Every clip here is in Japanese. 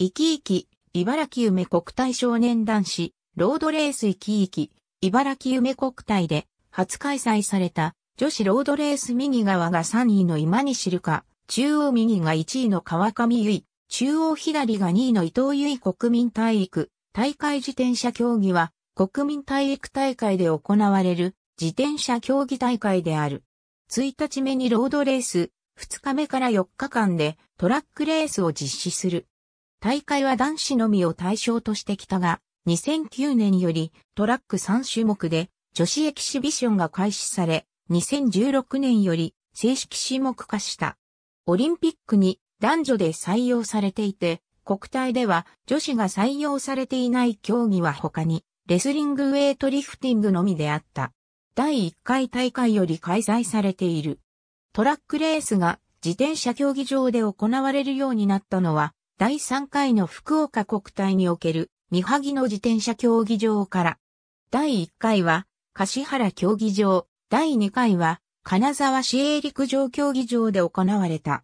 生き生き、茨城夢国体少年男子、ロードレース生き生き、茨城夢国体で初開催された女子ロードレース右側が3位の今西るか、中央右が1位の川上由衣、中央左が2位の伊藤由衣国民体育、大会自転車競技は国民体育大会で行われる自転車競技大会である。1日目にロードレース、2日目から4日間でトラックレースを実施する。大会は男子のみを対象としてきたが、2009年よりトラック3種目で女子エキシビションが開始され、2016年より正式種目化した。オリンピックに男女で採用されていて、国体では女子が採用されていない競技は他に、レスリングウェイトリフティングのみであった。第1回大会より開催されている。トラックレースが自転車競技場で行われるようになったのは第3回の福岡国体における、三萩の自転車競技場から。第1回は、柏原競技場、第2回は、金沢市営陸上競技場で行われた。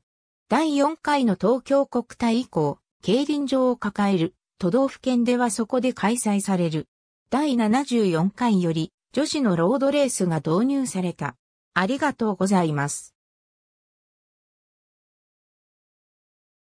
第4回の東京国体以降、競輪場を抱える、都道府県ではそこで開催される。第74回より、女子のロードレースが導入された。ありがとうございます。